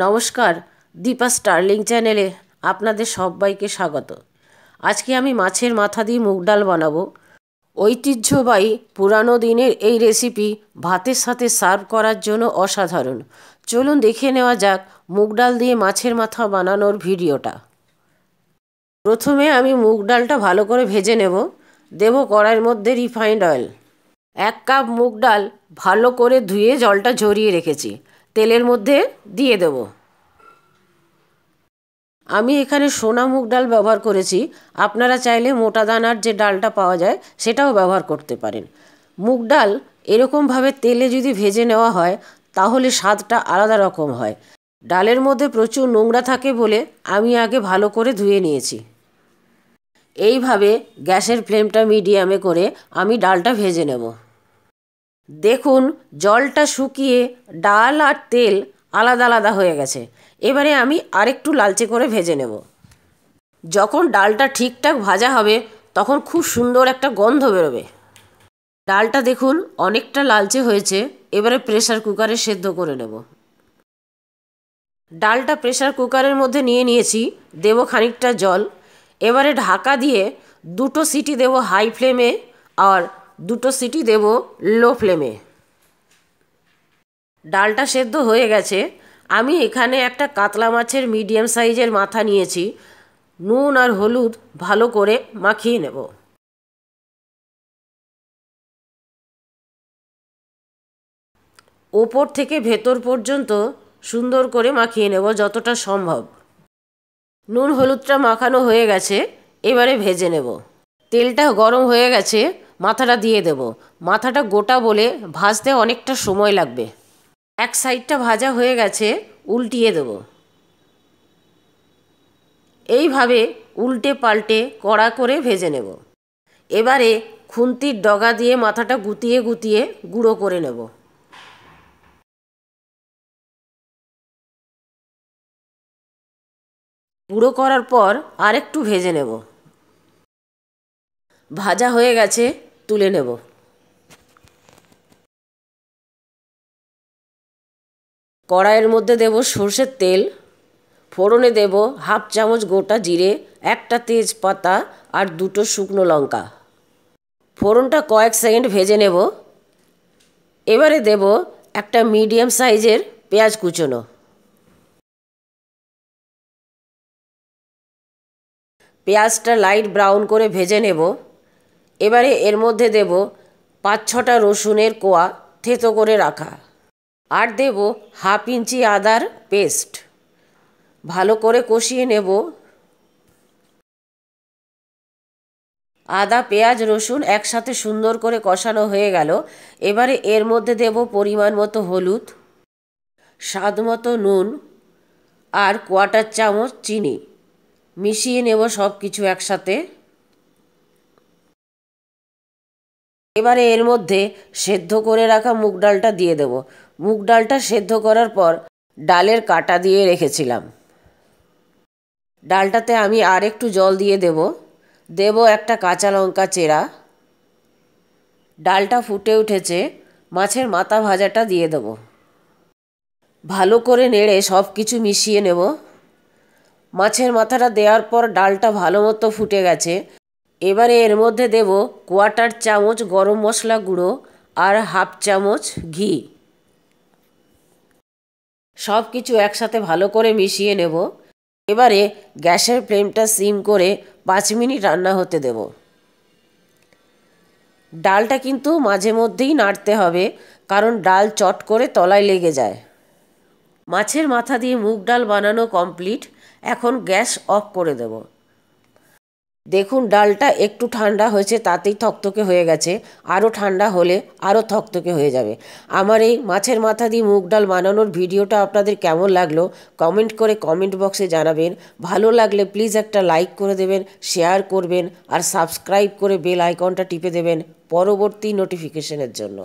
নমস্কার দীপা স্টার্লিং চ্যানেলে আপনাদের সবাইকে স্বাগত আজকে আমি মাছের মাথা দিয়ে মুগ ডাল বানাবো ঐতিহ্যবাহী পুরানো দিনের এই রেসিপি ভাতের সাথে সার্ভ করার জন্য অসাধারণ চলুন দেখে নেওয়া যাক মুগ ডাল দিয়ে মাছের মাথা বানানোর ভিডিওটা প্রথমে আমি মুগ ডালটা ভালো করে ভেজে নেব দেব কড়াইয়ের মধ্যে রিফাইন্ড অয়েল এক কাপ মুগ ডাল ভালো করে ধুয়ে জলটা ঝরিয়ে রেখেছি তেলের মধ্যে দিয়ে দেব আমি এখানে সোনা মুগ ডাল ব্যবহার করেছি আপনারা চাইলে মোটা দানার যে ডালটা পাওয়া যায় সেটাও ব্যবহার করতে পারেন মুগ ডাল এরকমভাবে তেলে যদি ভেজে নেওয়া হয় তাহলে স্বাদটা আলাদা রকম হয় ডালের মধ্যে প্রচুর নোংরা থাকে বলে আমি আগে ভালো করে ধুয়ে নিয়েছি এইভাবে গ্যাসের ফ্লেমটা মিডিয়ামে করে আমি ডালটা ভেজে নেব দেখুন জলটা শুকিয়ে ডাল আর তেল আলাদা আলাদা হয়ে গেছে এবারে আমি আরেকটু লালচে করে ভেজে নেব যখন ডালটা ঠিকঠাক ভাজা হবে তখন খুব সুন্দর একটা গন্ধ বেরোবে ডালটা দেখুন অনেকটা লালচে হয়েছে এবারে প্রেশার কুকারে সেদ্ধ করে নেব ডালটা প্রেশার কুকারের মধ্যে নিয়ে নিয়েছি দেব খানিকটা জল এবারে ঢাকা দিয়ে দুটো সিটি দেব হাই ফ্লেমে আর দুটো সিটি দেব লো ফ্লেমে ডালটা সেদ্ধ হয়ে গেছে আমি এখানে একটা কাতলা মাছের মিডিয়াম সাইজের মাথা নিয়েছি নুন আর হলুদ ভালো করে মাখিয়ে নেব ওপর থেকে ভেতর পর্যন্ত সুন্দর করে মাখিয়ে নেব যতটা সম্ভব নুন হলুদটা মাখানো হয়ে গেছে এবারে ভেজে নেব তেলটা গরম হয়ে গেছে মাথাটা দিয়ে দেব মাথাটা গোটা বলে ভাজতে অনেকটা সময় লাগবে এক সাইডটা ভাজা হয়ে গেছে উল্টিয়ে দেব এইভাবে উল্টে পাল্টে কড়া করে ভেজে নেব এবারে খুন্তির ডগা দিয়ে মাথাটা গুতিয়ে গুতিয়ে গুঁড়ো করে নেব গুঁড়ো করার পর আরেকটু ভেজে নেব ভাজা হয়ে গেছে তুলে নেব কড়াইয়ের মধ্যে দেব সর্ষের তেল ফোড়নে দেব হাফ চামচ গোটা জিরে একটা তেজপাতা আর দুটো শুকনো লঙ্কা ফোড়নটা কয়েক সেকেন্ড ভেজে নেব এবারে দেব একটা মিডিয়াম সাইজের পেঁয়াজ কুচোনো পেঁয়াজটা লাইট ব্রাউন করে ভেজে নেব এবারে এর মধ্যে দেব পাঁচ ছটা রসুনের কোয়া থেতো করে রাখা আর দেব হাফ ইঞ্চি আদার পেস্ট ভালো করে কষিয়ে নেব আদা পেঁয়াজ রসুন একসাথে সুন্দর করে কষানো হয়ে গেল এবারে এর মধ্যে দেব পরিমাণ মতো হলুদ স্বাদ মতো নুন আর কোয়াটার চামচ চিনি মিশিয়ে নেব সব কিছু একসাথে এবারে এর মধ্যে সেদ্ধ করে রাখা মুগ ডালটা দিয়ে দেব মুগ ডালটা সেদ্ধ করার পর ডালের কাটা দিয়ে রেখেছিলাম ডালটাতে আমি আর একটু জল দিয়ে দেব দেব একটা কাঁচা লঙ্কা চেরা ডালটা ফুটে উঠেছে মাছের মাথা ভাজাটা দিয়ে দেব ভালো করে নেড়ে সব কিছু মিশিয়ে নেব মাছের মাথাটা দেওয়ার পর ডালটা ভালো মতো ফুটে গেছে এবারে এর মধ্যে দেব কোয়াটার চামচ গরম মশলা গুঁড়ো আর হাফ চামচ ঘি সব কিছু একসাথে ভালো করে মিশিয়ে নেব এবারে গ্যাসের ফ্লেমটা সিম করে পাঁচ মিনিট রান্না হতে দেব ডালটা কিন্তু মাঝে মধ্যেই নাড়তে হবে কারণ ডাল চট করে তলায় লেগে যায় মাছের মাথা দিয়ে মুগ ডাল বানানো কমপ্লিট এখন গ্যাস অফ করে দেবো দেখুন ডালটা একটু ঠান্ডা হয়েছে তাতেই থকথকে হয়ে গেছে আরও ঠান্ডা হলে আরও থকথকে হয়ে যাবে আমার এই মাছের মাথা দিয়ে মুগ ডাল বানানোর ভিডিওটা আপনাদের কেমন লাগলো কমেন্ট করে কমেন্ট বক্সে জানাবেন ভালো লাগলে প্লিজ একটা লাইক করে দেবেন শেয়ার করবেন আর সাবস্ক্রাইব করে বেল আইকনটা টিপে দেবেন পরবর্তী নোটিফিকেশনের জন্য